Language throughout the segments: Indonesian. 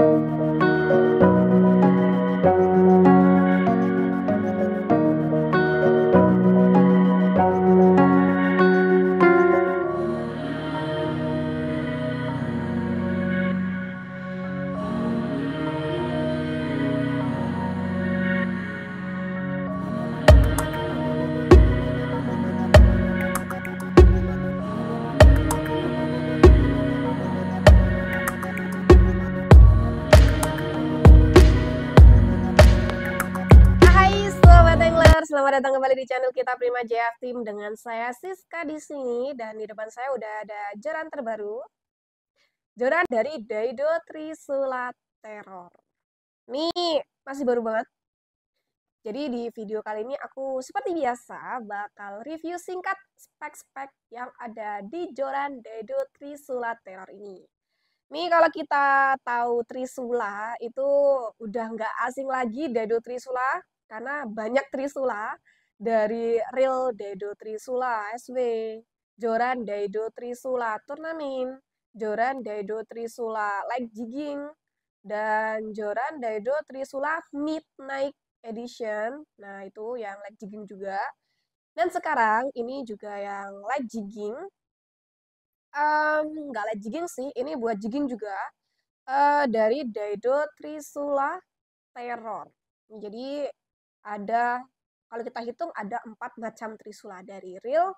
you selamat datang kembali di channel kita Prima JF Team dengan saya Siska di sini dan di depan saya udah ada joran terbaru. Joran dari Daido Trisula Terror. Nih, masih baru banget. Jadi di video kali ini aku seperti biasa bakal review singkat spek-spek yang ada di joran Daido Trisula Terror ini. Nih kalau kita tahu Trisula itu udah nggak asing lagi Daido Trisula karena banyak Trisula dari Real Daido Trisula SW, Joran Daido Trisula Turnamen, Joran Daido Trisula light Jigging, dan Joran Daido Trisula Midnight Edition. Nah, itu yang light Jigging juga. Dan sekarang ini juga yang light Jigging. Um, nggak light Jigging sih, ini buat Jigging juga. Uh, dari Daido Trisula Terror. Jadi ada kalau kita hitung ada empat macam trisula dari real,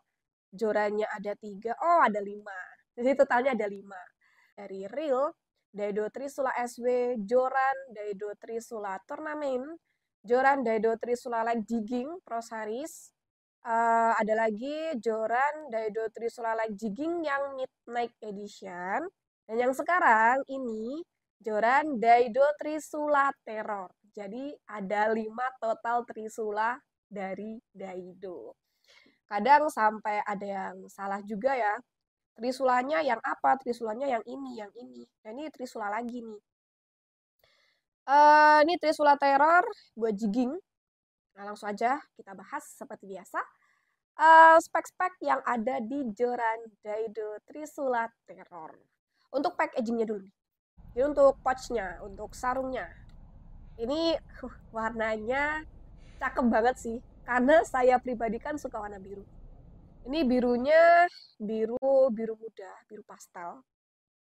joranya ada tiga, oh ada lima. Jadi totalnya ada lima. Dari real, Daido Trisula SW, Joran, Daido Trisula Turnamen, Joran, Daido Trisula Like Jigging, Prosaris, uh, ada lagi Joran Daido Trisula Like Jigging yang Midnight Edition. Dan yang sekarang ini Joran Daido Trisula Terror. Jadi ada lima total trisula dari Daido. Kadang sampai ada yang salah juga ya. Trisulanya yang apa? Trisulanya yang ini, yang ini. Nah ini trisula lagi nih. Uh, ini trisula teror buat jigging. Nah langsung aja kita bahas seperti biasa. spek eh, spek-spek yang ada di joran Daido Trisula teror. Untuk pack packagingnya dulu. Jadi untuk pouchnya, untuk sarungnya, ini warnanya cakep banget sih karena saya pribadi kan suka warna biru ini birunya biru biru muda biru pastel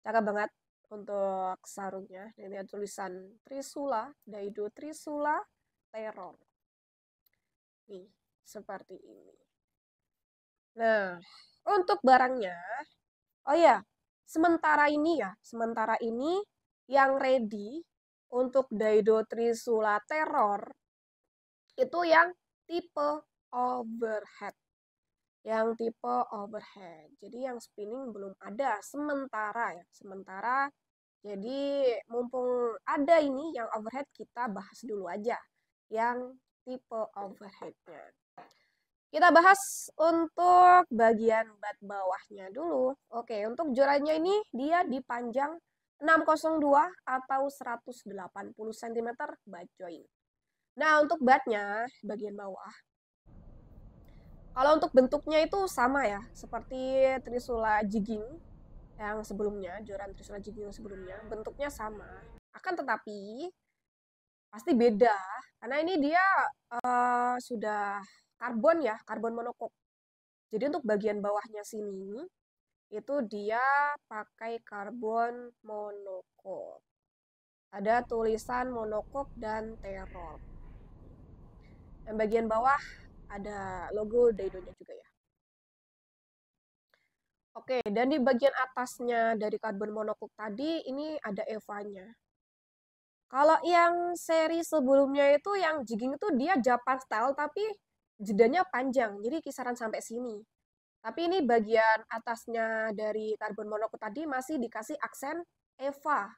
cakep banget untuk sarungnya ini ada tulisan Trisula Daido Trisula Terong. nih seperti ini nah untuk barangnya oh ya sementara ini ya sementara ini yang ready untuk Daido Trisula Terror itu yang tipe overhead. Yang tipe overhead. Jadi yang spinning belum ada sementara ya, sementara. Jadi mumpung ada ini yang overhead kita bahas dulu aja. Yang tipe overheadnya. Kita bahas untuk bagian bat bawahnya dulu. Oke, untuk jorannya ini dia dipanjang 602 atau 180 cm butt joint. Nah, untuk buttnya bagian bawah. Kalau untuk bentuknya itu sama ya, seperti trisula jigging yang sebelumnya, joran trisula jigging yang sebelumnya, bentuknya sama. Akan tetapi pasti beda karena ini dia uh, sudah karbon ya, karbon monokok. Jadi untuk bagian bawahnya sini itu dia pakai karbon monokok. Ada tulisan monokok dan terol. Dan bagian bawah ada logo Daidonya juga ya. Oke, dan di bagian atasnya dari karbon monokok tadi ini ada evanya. Kalau yang seri sebelumnya itu yang jigging itu dia Japan style tapi jedanya panjang, jadi kisaran sampai sini. Tapi ini bagian atasnya dari karbon monoksida tadi masih dikasih aksen eva.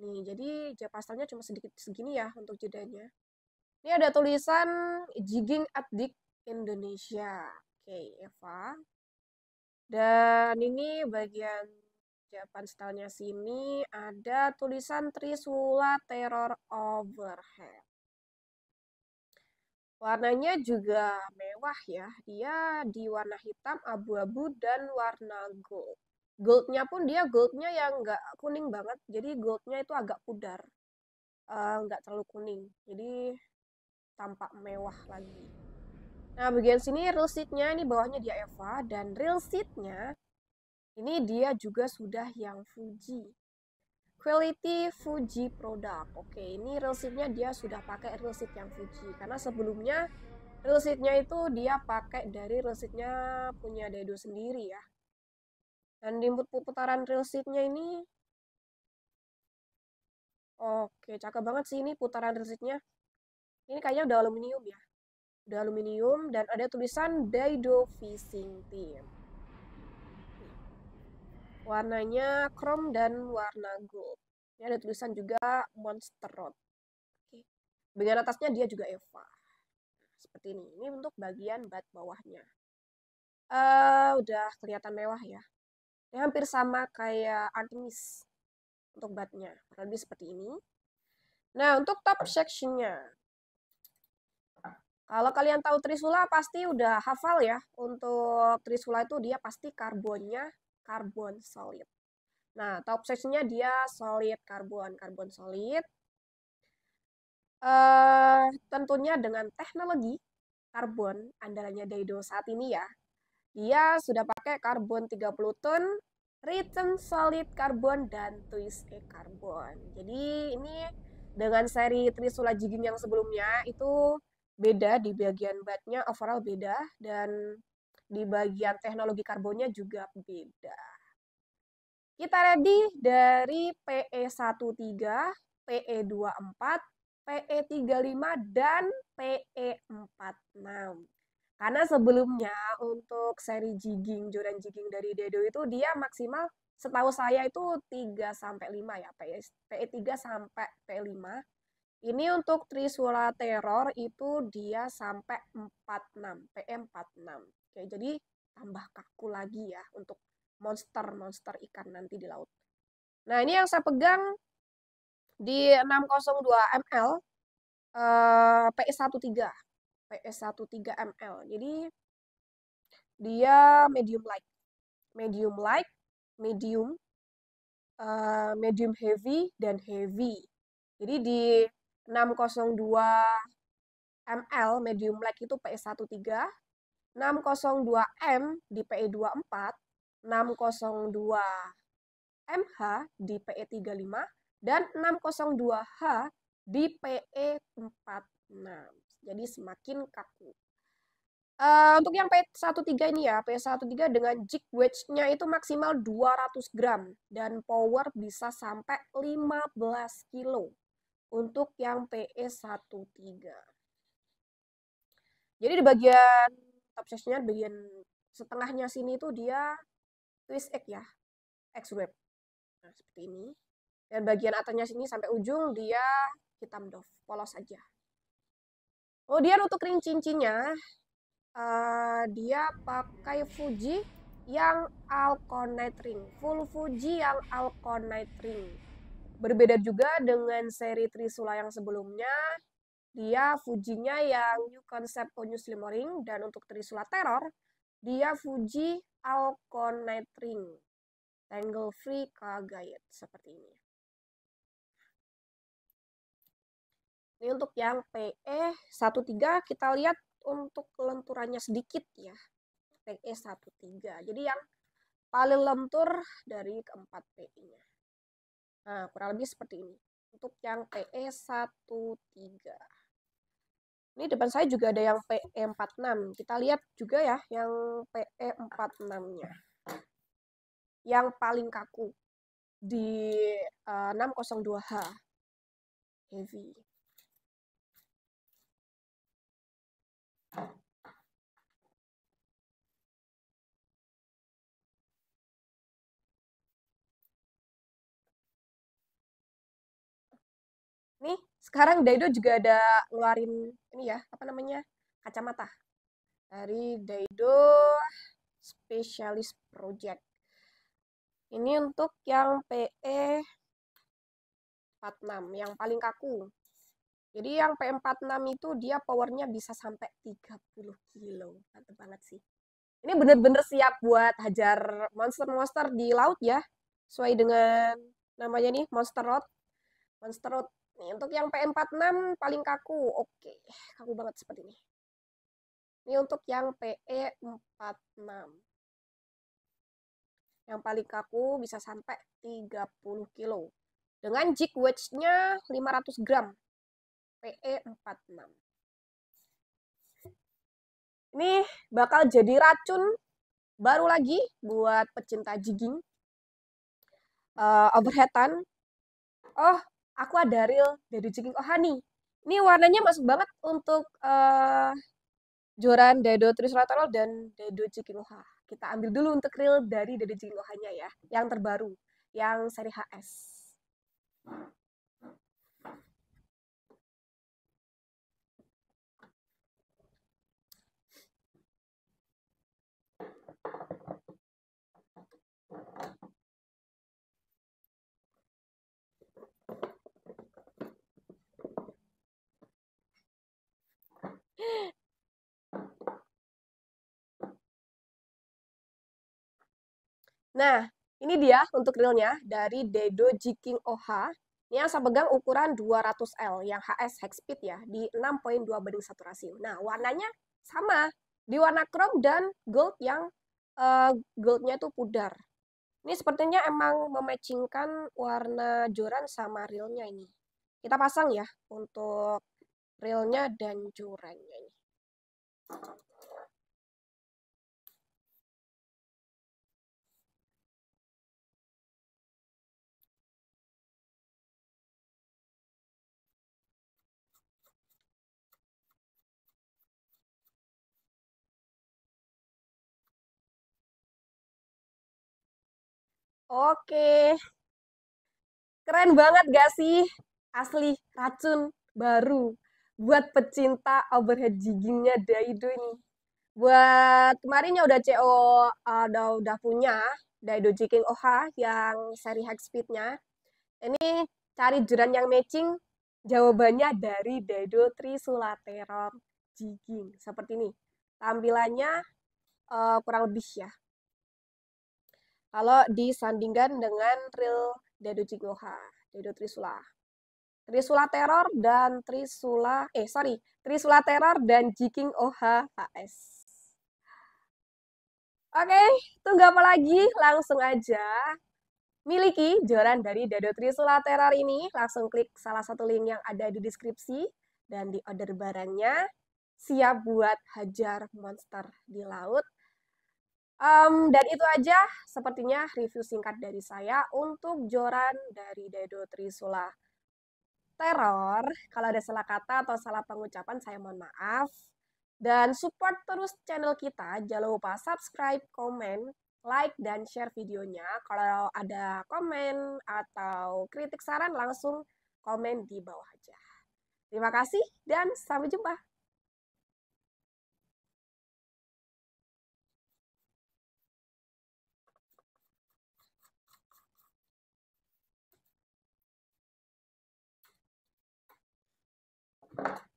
Nih, jadi J cuma sedikit segini ya untuk jedanya. Ini ada tulisan Jigging Adik Indonesia. Oke, Eva. Dan ini bagian Japan stylenya sini ada tulisan Trisula Terror Overhead. Warnanya juga mewah ya. Dia di warna hitam, abu-abu, dan warna gold. Goldnya pun dia goldnya yang nggak kuning banget. Jadi goldnya itu agak pudar. Eh, nggak uh, terlalu kuning. Jadi tampak mewah lagi. Nah, bagian sini real seatnya ini bawahnya dia Eva. Dan real seatnya ini dia juga sudah yang Fuji. Quality Fuji Product. Oke, ini seatnya dia sudah pakai seat yang Fuji karena sebelumnya seatnya itu dia pakai dari seatnya punya Dedo sendiri ya. Dan di putaran seatnya ini Oke, cakep banget sih ini putaran seatnya. Ini kayaknya udah aluminium ya. Udah aluminium dan ada tulisan Daido Fishing Team warnanya chrome dan warna gold ini ada tulisan juga monster rod. oke bagian atasnya dia juga Eva seperti ini ini untuk bagian bat bawahnya uh, udah kelihatan mewah ya ini hampir sama kayak Artemis untuk batnya lebih seperti ini nah untuk top sectionnya kalau kalian tahu Trisula pasti udah hafal ya untuk Trisula itu dia pasti karbonnya karbon solid. Nah, top sectionnya dia solid karbon, karbon solid. Uh, tentunya dengan teknologi karbon andalannya Daido saat ini ya, dia sudah pakai karbon 30 ton, return solid karbon, dan twist e karbon. Jadi ini dengan seri Trisula Jigim yang sebelumnya itu beda di bagian batnya overall beda dan di bagian teknologi karbonnya juga beda. Kita ready dari PE13, PE24, PE35, dan PE46. Karena sebelumnya untuk seri jigging, joran jigging dari Dedo itu dia maksimal setahu saya itu 3 sampai 5 ya, PE, PE3 sampai PE5. Ini untuk Trisula Terror itu dia sampai 46, PE46. Oke, jadi tambah kaku lagi ya untuk monster-monster ikan nanti di laut. Nah, ini yang saya pegang di 602 ml eh, PS13. PS13 ml. Jadi dia medium light. Medium light, medium uh, medium heavy dan heavy. Jadi di 602 ml medium light itu PS13, 602M di PE24, 602MH di PE35, dan 602H di PE46. Jadi semakin kaku. Uh, untuk yang P13 ini ya, P13 dengan jig wedge-nya itu maksimal 200 gram dan power bisa sampai 15 kilo untuk yang PE13. Jadi di bagian top nya bagian setengahnya sini itu dia twist X ya X web nah seperti ini dan bagian atasnya sini sampai ujung dia hitam doff polos saja kemudian oh, untuk ring cincinnya uh, dia pakai Fuji yang Alconite ring full Fuji yang Alconite ring berbeda juga dengan seri Trisula yang sebelumnya dia fujinya yang New Concept Conus Limoring dan untuk Trisula Terror dia Fuji Alcon Night Ring Tangle Free Kagayet seperti ini. Ini untuk yang PE13 kita lihat untuk lenturannya sedikit ya. PE13. Jadi yang paling lentur dari keempat PE-nya. Nah, kurang lebih seperti ini. Untuk yang PE13. Ini depan saya juga ada yang PE46. Kita lihat juga ya yang PE46-nya. Yang paling kaku di uh, eh, 602H. Heavy. sekarang Daido juga ada ngeluarin ini ya apa namanya kacamata dari Daido Specialist Project ini untuk yang PE 46 yang paling kaku jadi yang PM e 46 itu dia powernya bisa sampai 30 kilo. Mantep banget sih. Ini bener-bener siap buat hajar monster-monster di laut ya. Sesuai dengan namanya nih Monster Road. Monster Road Nih, untuk yang P46 paling kaku. Oke, kaku banget seperti ini. Ini untuk yang PE46. Yang paling kaku bisa sampai 30 kilo. Dengan jig wedge-nya 500 gram. PE46. Ini bakal jadi racun baru lagi buat pecinta jigging. Uh, overheadan. Oh, aku ada reel dari Jiking Ohani. Ini warnanya masuk banget untuk uh, Joran Dado Trisratano dan Dado Jiking Oha. Kita ambil dulu untuk reel dari Dado Jiking Ohanya ya, yang terbaru, yang seri HS. Nah, ini dia untuk realnya dari Dedo Jiking OH. Ini yang saya pegang ukuran 200L, yang HS hex speed ya, di 6.2 banding 1 rasio. Nah, warnanya sama, di warna chrome dan gold yang uh, goldnya itu pudar. Ini sepertinya emang mematchingkan warna joran sama reelnya ini. Kita pasang ya untuk reelnya dan jorannya ini. Oke. Keren banget gak sih? Asli racun baru buat pecinta overhead jiggingnya Daido ini. Buat kemarinnya udah CO uh, eh, udah punya Daido Jigging OH yang seri high speednya. Ini cari jeran yang matching jawabannya dari Daido Terror Jigging. Seperti ini. Tampilannya uh, kurang lebih ya kalau disandingkan dengan Tril Dedo Jigoha, Dedo Trisula. Trisula Teror dan Trisula, eh sorry, Trisula Teror dan Jiking HS. Oke, tunggu apa lagi? Langsung aja miliki joran dari Dedo Trisula Teror ini. Langsung klik salah satu link yang ada di deskripsi dan di order barangnya. Siap buat hajar monster di laut Um, dan itu aja sepertinya review singkat dari saya untuk Joran dari Dedo Trisula. Teror, kalau ada salah kata atau salah pengucapan saya mohon maaf. Dan support terus channel kita, jangan lupa subscribe, komen, like, dan share videonya. Kalau ada komen atau kritik saran langsung komen di bawah aja. Terima kasih dan sampai jumpa. Thank you.